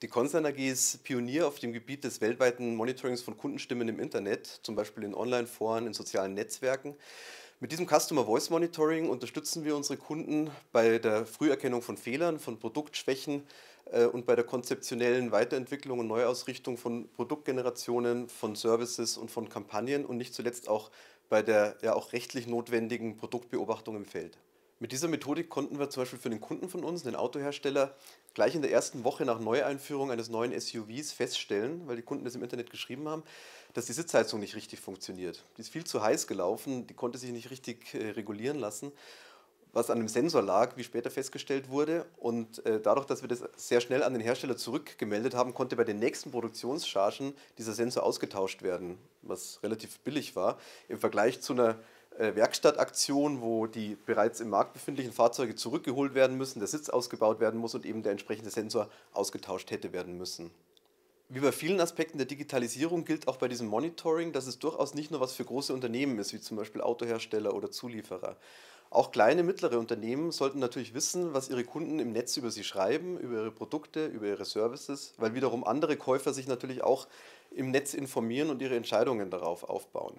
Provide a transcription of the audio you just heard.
Die Consent AG ist Pionier auf dem Gebiet des weltweiten Monitorings von Kundenstimmen im Internet, zum Beispiel in Online-Foren, in sozialen Netzwerken. Mit diesem Customer Voice Monitoring unterstützen wir unsere Kunden bei der Früherkennung von Fehlern, von Produktschwächen äh, und bei der konzeptionellen Weiterentwicklung und Neuausrichtung von Produktgenerationen, von Services und von Kampagnen und nicht zuletzt auch bei der ja auch rechtlich notwendigen Produktbeobachtung im Feld. Mit dieser Methodik konnten wir zum Beispiel für den Kunden von uns, den Autohersteller, gleich in der ersten Woche nach Neueinführung eines neuen SUVs feststellen, weil die Kunden das im Internet geschrieben haben, dass die Sitzheizung nicht richtig funktioniert. Die ist viel zu heiß gelaufen, die konnte sich nicht richtig äh, regulieren lassen, was an dem Sensor lag, wie später festgestellt wurde. Und äh, dadurch, dass wir das sehr schnell an den Hersteller zurückgemeldet haben, konnte bei den nächsten Produktionschargen dieser Sensor ausgetauscht werden, was relativ billig war im Vergleich zu einer äh, Werkstattaktion, wo die bereits im Markt befindlichen Fahrzeuge zurückgeholt werden müssen, der Sitz ausgebaut werden muss und eben der entsprechende Sensor ausgetauscht hätte werden müssen. Wie bei vielen Aspekten der Digitalisierung gilt auch bei diesem Monitoring, dass es durchaus nicht nur was für große Unternehmen ist, wie zum Beispiel Autohersteller oder Zulieferer. Auch kleine, mittlere Unternehmen sollten natürlich wissen, was ihre Kunden im Netz über sie schreiben, über ihre Produkte, über ihre Services, weil wiederum andere Käufer sich natürlich auch im Netz informieren und ihre Entscheidungen darauf aufbauen.